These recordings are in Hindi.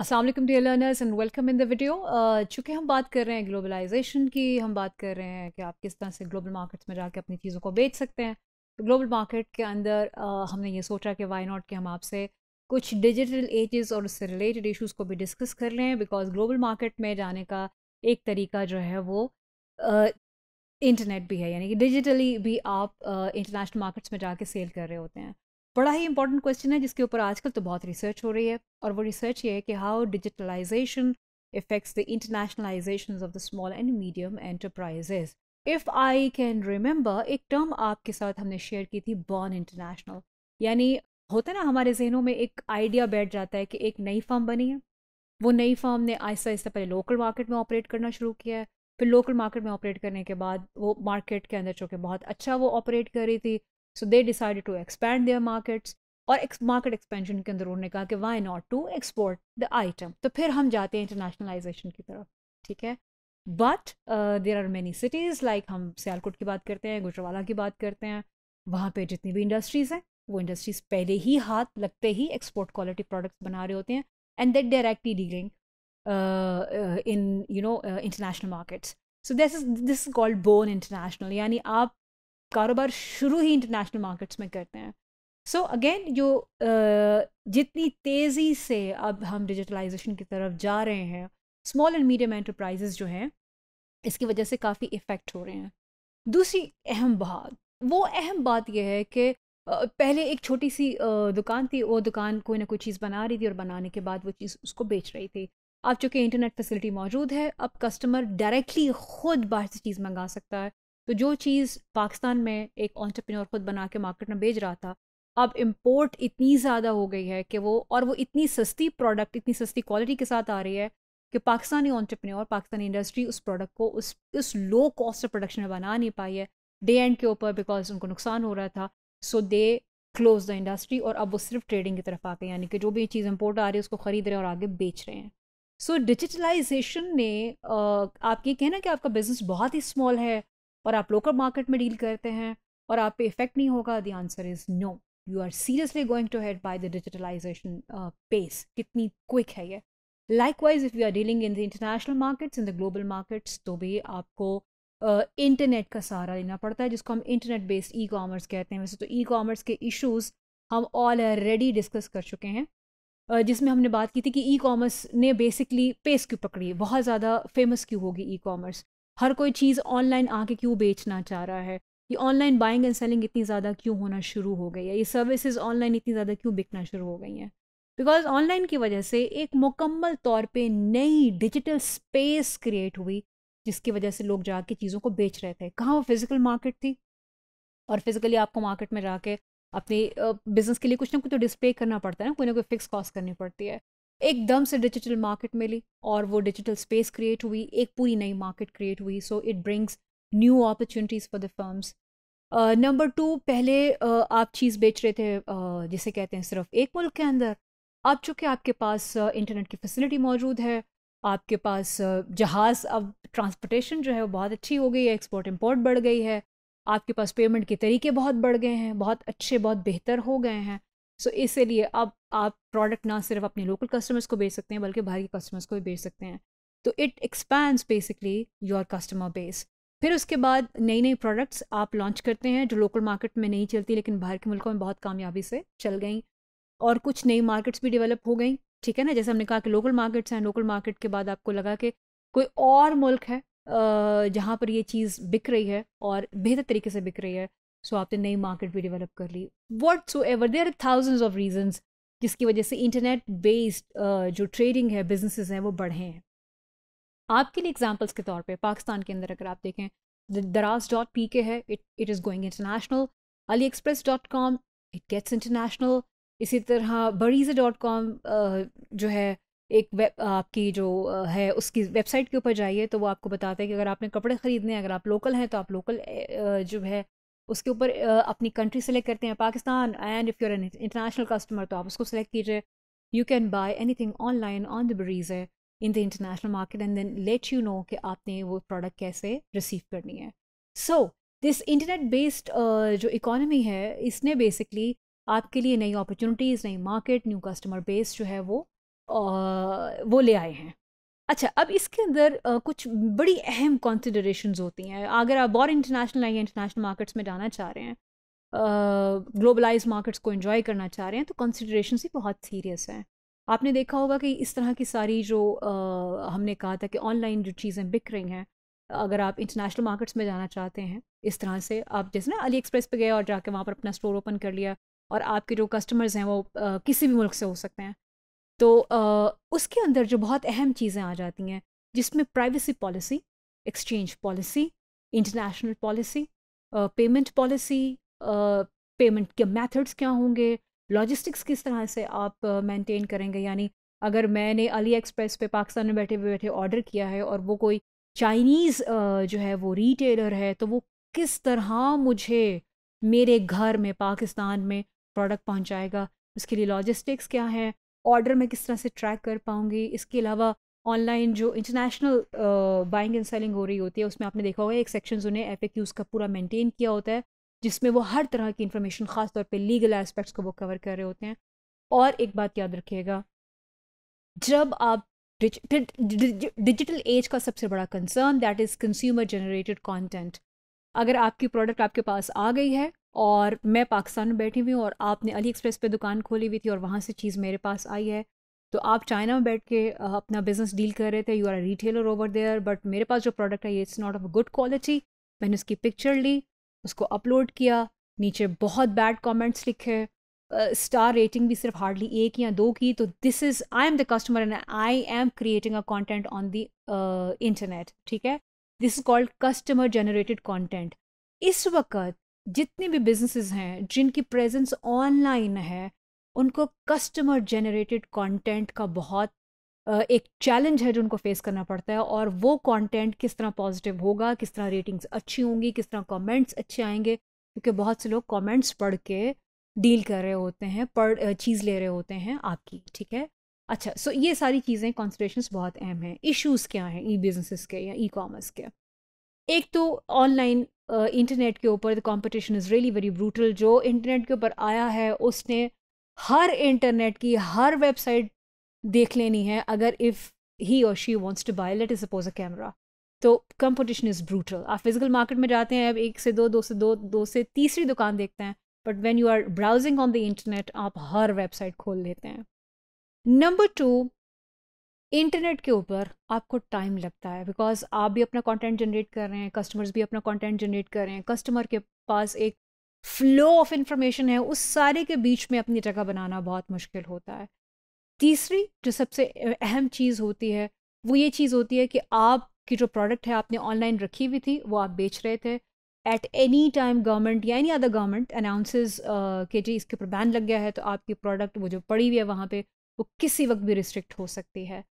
Aslam dear learners and welcome in the video चूँकि हम बात कर रहे हैं ग्लोबलाइजेशन की हम बात कर रहे हैं कि आप किस तरह से ग्लोबल मार्केट्स में जाके अपनी चीज़ों को बेच सकते हैं तो ग्लोबल मार्केट के अंदर uh, हमने ये सोचा कि वाई नॉट कि हम आपसे कुछ डिजिटल एजेस और उससे रिलेटेड इशूज़ को भी डिस्कस कर लें बिकॉज ग्लोबल मार्केट में जाने का एक तरीका जो है वो इंटरनेट uh, भी है यानी कि डिजिटली भी आप इंटरनेशनल uh, मार्केट्स में जाके सेल कर रहे होते हैं बड़ा ही इंपॉर्टेंट क्वेश्चन है जिसके ऊपर आजकल तो बहुत रिसर्च हो रही है और वो रिसर्च ये है कि how digitalisation effects the internationalisation of the small and medium enterprises if I can remember एक टर्म आपके साथ हमने शेयर की थी बॉर्न इंटरनेशनल यानी होता ना हमारे जहनों में एक आइडिया बैठ जाता है कि एक नई फॉर्म बनी है वो नई फॉर्म ने आहिस्ता आहिस्ता पहले लोकल मार्केट में ऑपरेट करना शुरू किया है फिर लोकल मार्केट में ऑपरेट करने के बाद वो मार्केट के अंदर चूँकि बहुत अच्छा वो ऑपरेट कर रही थी so they decided to expand their markets और मार्केट एक्सपेंशन के अंदर उन्होंने कहा कि why not to export the item तो फिर हम जाते हैं इंटरनेशनलाइजेशन की तरफ ठीक है but there are many cities like हम सियालकोट की बात करते हैं गुजरवाला की बात करते हैं वहाँ पर जितनी भी इंडस्ट्रीज़ हैं वो इंडस्ट्रीज़ पहले ही हाथ लगते ही एक्सपोर्ट क्वालिटी प्रोडक्ट्स बना रहे होते हैं and that directly dealing in you know international markets so this is this is called born international यानी आप कारोबार शुरू ही इंटरनेशनल मार्केट्स में करते हैं सो so अगेन जो जितनी तेज़ी से अब हम डिजिटलाइजेशन की तरफ जा रहे हैं स्मॉल एंड मीडियम एंटरप्राइजेज जो हैं इसकी वजह से काफ़ी इफ़ेक्ट हो रहे हैं दूसरी अहम बात वो अहम बात यह है कि पहले एक छोटी सी दुकान थी वो दुकान कोई ना कोई चीज़ बना रही थी और बनाने के बाद वो चीज़ उसको बेच रही थी अब चूँकि इंटरनेट फैसिलिटी मौजूद है अब कस्टमर डायरेक्टली ख़ुद बाहर से चीज़ मंगा सकता है तो जो चीज़ पाकिस्तान में एक ऑन्टरप्रेन्योर खुद बना के मार्केट में बेच रहा था अब इम्पोर्ट इतनी ज़्यादा हो गई है कि वो और वो इतनी सस्ती प्रोडक्ट इतनी सस्ती क्वालिटी के साथ आ रही है कि पाकिस्तानी ऑन्टरप्रेन्योर पाकिस्तानी इंडस्ट्री उस प्रोडक्ट को उस उस लो कॉस्ट ऑफ प्रोडक्शन में बना नहीं पाई है डे एंड के ऊपर बिकॉज उनको नुकसान हो रहा था so they close the industry और अब वो सिर्फ ट्रेडिंग की तरफ आ गए यानी कि जो भी चीज़ इम्पोर्ट आ रही है उसको ख़रीद रहे हैं और आगे बेच रहे हैं सो so, डिजिटलाइजेशन ने आप ये कहना कि आपका बिजनेस बहुत ही स्मॉल है और आप लोकल मार्केट में डील करते हैं और आप पे इफेक्ट नहीं होगा the answer is no you are seriously going to head by the digitalisation pace कितनी क्विक है ये likewise if you are dealing in the international markets in the global markets तो भी आपको इंटरनेट uh, का सहारा लेना पड़ता है जिसको हम इंटरनेट बेस्ड ई कॉमर्स कहते हैं वैसे तो ई कॉमर्स के इशूज हम ऑलरेडी डिस्कस कर चुके हैं जिसमें हमने बात की थी कि ई कॉमर्स ने बेसिकली पेस क्यों पकड़ी बहुत ज़्यादा फेमस क्यों होगी ई कॉमर्स हर कोई चीज़ ऑनलाइन आके क्यों बेचना चाह रहा है ये ऑनलाइन बाइंग एंड सेलिंग इतनी ज़्यादा क्यों होना शुरू हो गई है ये सर्विसेज ऑनलाइन इतनी ज़्यादा क्यों बिकना शुरू हो गई हैं बिकॉज ऑनलाइन की वजह से एक मुकम्मल तौर पे नई डिजिटल स्पेस क्रिएट हुई जिसकी वजह से लोग जाके चीज़ों को बेच रहे थे कहाँ वो फिज़िकल मार्केट थी और फिज़िकली आपको मार्केट में जाके अपने बिज़नेस के लिए कुछ ना कुछ तो डिस्प्ले करना पड़ता है ना कोई ना कोई फिक्स कॉस्ट करनी पड़ती है एकदम से डिजिटल मार्केट मिली और वो डिजिटल स्पेस क्रिएट हुई एक पूरी नई मार्केट क्रिएट हुई so it brings new opportunities for the firms number two पहले uh, आप चीज़ बेच रहे थे uh, जिसे कहते हैं सिर्फ एक मुल्क के अंदर अब चूँकि आपके पास इंटरनेट uh, की फैसिलिटी मौजूद है आपके पास जहाज़ अब ट्रांसपोर्टेशन जो है वो बहुत अच्छी हो गई है एक्सपोर्ट इम्पोर्ट बढ़ गई है आपके पास पेमेंट के तरीके बहुत बढ़ गए हैं बहुत अच्छे बहुत बेहतर हो गए हैं सो so, इसीलिए अब आप प्रोडक्ट ना सिर्फ अपने लोकल कस्टमर्स को बेच सकते हैं बल्कि बाहर के कस्टमर्स को भी बेच सकते हैं तो it expand basically your customer base फिर उसके बाद नई नई प्रोडक्ट्स आप लॉन्च करते हैं जो लोकल मार्केट में नहीं चलती लेकिन बाहर के मुल्कों में बहुत कामयाबी से चल गई और कुछ नई मार्केट्स भी डेवलप हो गई ठीक है ना जैसे हमने कहा कि लोकल मार्केट्स हैं लोकल मार्केट के बाद आपको लगा कि कोई और मुल्क है जहाँ पर ये चीज़ बिक रही है और बेहतर तरीके से बिक रही है सो आपने नई मार्केट भी डेवलप कर ली whatsoever there are thousands of reasons जिसकी वजह से इंटरनेट बेस्ड जो ट्रेडिंग है बिजनेसेस हैं वो बढ़े हैं आपके लिए एग्जाम्पल्स के तौर पर पाकिस्तान के अंदर अगर आप देखें दराज डॉट पी के है it it is going international AliExpress dot com it gets international इसी तरह बरीज़ डॉट कॉम जो है एक वेब आपकी जो है उसकी वेबसाइट के ऊपर जाइए तो वो आपको बताता है कि अगर आपने कपड़े ख़रीदने हैं अगर आप लोकल हैं तो आप लोकल जो है उसके ऊपर अपनी कंट्री सेलेक्ट करते हैं Pakistan and if you're an international customer तो आप उसको सेलेक्ट कीजिए you can buy anything online on the breeze है in the international market and then let you know कि आपने वो प्रोडक्ट कैसे रिसीव करनी है सो दिस इंटरनेट बेस्ड जो इकोनॉमी है इसने बेसिकली आपके लिए नई अपॉर्चुनिटीज़ नई मार्केट न्यू कस्टमर बेस जो है वो uh, वो ले आए हैं अच्छा अब इसके अंदर कुछ बड़ी अहम कॉन्सिडरेशन होती हैं अगर आप और इंटरनेशनल या इंटरनेशनल मार्केट्स में जाना चाह रहे हैं ग्लोबलाइज मार्केट्स को इन्जॉय करना चाह रहे हैं तो कॉन्सिडरेशन ही बहुत सीरियस हैं आपने देखा होगा कि इस तरह की सारी जो आ, हमने कहा था कि ऑनलाइन जो चीज़ें बिक रही हैं अगर आप इंटरनेशनल मार्केट्स में जाना चाहते हैं इस तरह से आप जैसे ना अली एक्सप्रेस पे गए और जाके वहाँ पर अपना स्टोर ओपन कर लिया और आपके जो कस्टमर्स हैं वो आ, किसी भी मुल्क से हो सकते हैं तो आ, उसके अंदर जो बहुत अहम चीज़ें आ जाती हैं जिसमें privacy policy exchange policy international policy payment policy payment के मेथड्स क्या होंगे लॉजिस्टिक्स किस तरह से आप मेंटेन uh, करेंगे यानी अगर मैंने अली एक्सप्रेस पे पाकिस्तान में बैठे बैठे ऑर्डर किया है और वो कोई चाइनीज़ uh, जो है वो रिटेलर है तो वो किस तरह मुझे मेरे घर में पाकिस्तान में प्रोडक्ट पहुंचाएगा उसके लिए लॉजिस्टिक्स क्या है ऑर्डर मैं किस तरह से ट्रैक कर पाऊँगी इसके अलावा ऑनलाइन जो इंटरनेशनल बाइंग एंड सेलिंग हो रही होती है उसमें आपने देखा होगा एक सेक्शन उन्हें एफ का पूरा मेनटेन किया होता है जिसमें वो हर तरह की इन्फॉर्मेशन ख़ास तौर पे लीगल एस्पेक्ट्स को वो कवर कर रहे होते हैं और एक बात याद रखिएगा जब आप डिजिटल एज का सबसे बड़ा concern that is consumer generated content अगर आपकी प्रोडक्ट आपके पास आ गई है और मैं पाकिस्तान में बैठी हुई हूँ और आपने अली एक्सप्रेस पे दुकान खोली हुई थी और वहाँ से चीज़ मेरे पास आई है तो आप चाइना में बैठ के अपना बिज़नेस डील कर रहे थे you are a retailer over there but मेरे पास जो प्रोडक्ट है ये it's not of good quality मैंने उसकी पिक्चर ली उसको अपलोड किया नीचे बहुत बैड कमेंट्स लिखे स्टार रेटिंग भी सिर्फ हार्डली एक या दो की तो this is I am the customer and I am creating a content on the internet ठीक है this is called customer generated content इस वक्त जितने भी बिजनेसेस हैं जिनकी प्रेजेंस ऑनलाइन है उनको कस्टमर जनरेटेड कंटेंट का बहुत एक चैलेंज है जो उनको फेस करना पड़ता है और वो कंटेंट किस तरह पॉजिटिव होगा किस तरह रेटिंग्स अच्छी होंगी किस तरह कमेंट्स अच्छे आएंगे क्योंकि बहुत से लोग कमेंट्स पढ़ के डील कर रहे होते हैं पढ़ चीज़ ले रहे होते हैं आपकी ठीक है अच्छा सो ये सारी चीज़ें कॉन्सड्रेशन बहुत अहम हैं इश्यूज़ क्या हैं ई बिजनेसिस के या ई कॉमर्स के एक तो ऑनलाइन इंटरनेट uh, के ऊपर the competition is really very brutal जो इंटरनेट के ऊपर आया है उसने हर इंटरनेट की हर वेबसाइट देख लेनी है अगर इफ़ ही और she wants to buy let is suppose a camera तो कंपटीशन इज़ ब्रूटल आप फिजिकल मार्केट में जाते हैं अब एक से दो दो से दो दो से तीसरी दुकान देखते हैं but when you are browsing on the internet आप हर वेबसाइट खोल लेते हैं नंबर टू इंटरनेट के ऊपर आपको टाइम लगता है बिकॉज आप भी अपना कंटेंट जनरेट कर रहे हैं कस्टमर्स भी अपना कंटेंट जनरेट कर रहे हैं कस्टमर के पास एक फ्लो ऑफ इंफॉर्मेशन है उस सारे के बीच में अपनी जगह बनाना बहुत मुश्किल होता है तीसरी जो सबसे अहम चीज़ होती है वो ये चीज़ होती है कि आपकी जो प्रोडक्ट है आपने ऑनलाइन रखी हुई थी वो आप बेच रहे थे एट एनी टाइम गवर्नमेंट या एनी अदर गवर्नमेंट अनाउंसेस के जी इसके ऊपर बैन लग गया है तो आपकी प्रोडक्ट वो जो पड़ी हुई है वहाँ पे वो किसी वक्त भी रिस्ट्रिक्ट हो सकती है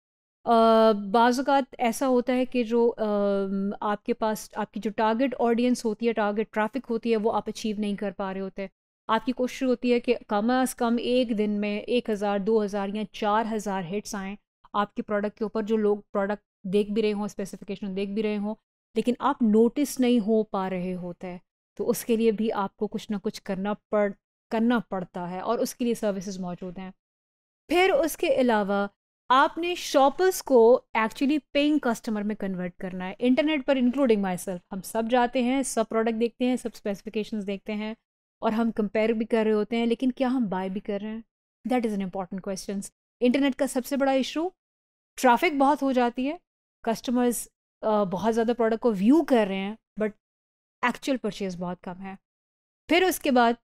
बाज़ात ऐसा होता है कि जो आपके पास आपकी जो टारगेट ऑडियंस होती है टारगेट ट्रैफिक होती है वो आप अचीव नहीं कर पा रहे होते आपकी कोशिश होती है कि कम अज़ कम एक दिन में एक हज़ार दो हज़ार या चार हज़ार हिट्स आएँ आपके प्रोडक्ट के ऊपर जो लोग प्रोडक्ट देख भी रहे हों स्पेसिफिकेशन देख भी रहे हों लेकिन आप नोटिस नहीं हो पा रहे होते हैं तो उसके लिए भी आपको कुछ ना कुछ करना पड़ करना पड़ता है और उसके लिए सर्विसेज मौजूद हैं फिर उसके अलावा आपने शॉपर्स को एक्चुअली पेइंग कस्टमर में कन्वर्ट करना है इंटरनेट पर इंक्लूडिंग माई सेल्फ हम सब जाते हैं सब प्रोडक्ट देखते हैं सब स्पेसिफिकेशंस देखते हैं और हम कंपेयर भी कर रहे होते हैं लेकिन क्या हम बाय भी कर रहे हैं that is an important question internet का सबसे बड़ा इशू ट्रैफिक बहुत हो जाती है कस्टमर्स बहुत ज़्यादा प्रोडक्ट को व्यू कर रहे हैं बट एक्चुअल परचेज बहुत कम है फिर उसके बाद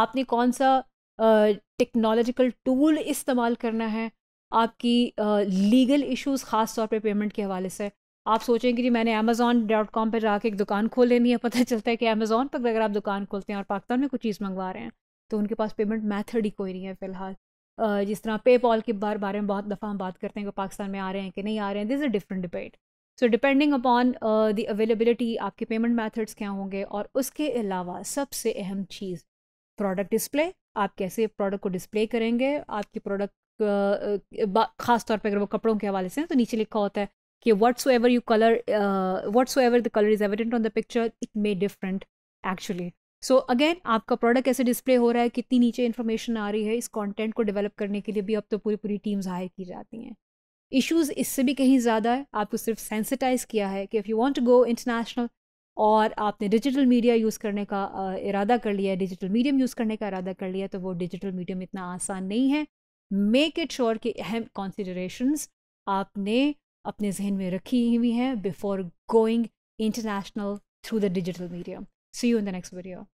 आपने कौन सा टेक्नोलॉजिकल टूल इस्तेमाल करना है आपकी लीगल इश्यूज़ ख़ास तौर पे पेमेंट के हवाले से आप सोचेंगे कि मैंने अमेजोन डॉट कॉम पर जाकर एक दुकान खोल लेनी है पता चलता है कि अमेजोन पर अगर आप दुकान खोलते हैं और पाकिस्तान में कुछ चीज़ मंगवा रहे हैं तो उनके पास पेमेंट मैथड ही कोई नहीं है फ़िलहाल जिस तरह पे पॉल के बार बारे में बहुत दफ़ा हम बात करते हैं कि पाकिस्तान में आ रहे हैं कि नहीं आ रहे हैं this a different debate so depending upon the availability आपके पेमेंट मैथड्स क्या होंगे और उसके अलावा सबसे अहम चीज़ प्रोडक्ट डिस्प्ले आप कैसे प्रोडक्ट को डिस्प्ले करेंगे आपकी प्रोडक्ट ख़ास तौर पर अगर वो कपड़ों के हवाले से हैं तो नीचे लिखा होता है कि whatsoever you colour whatsoever the colour is evident on the picture it may different actually so again आपका प्रोडक्ट ऐसे डिस्प्ले हो रहा है कितनी नीचे इन्फॉर्मेशन आ रही है इस कॉन्टेंट को डेवलप करने के लिए भी अब तो पूरी पूरी टीम्स हायर की जाती हैं इश्यूज इससे भी कहीं ज़्यादा है आपको सिर्फ सेंसिटाइज किया है कि if you want to go international और आपने डिजिटल मीडिया यूज़ करने का इरादा कर लिया है डिजिटल मीडियम यूज़ करने का इरादा कर लिया तो वो डिजिटल मीडियम इतना आसान नहीं है मेक इट श्योर कि अहम कॉन्सिडरेशंस आपने अपने जहन में रखी हुई हैं before going international through the digital media see you in the next video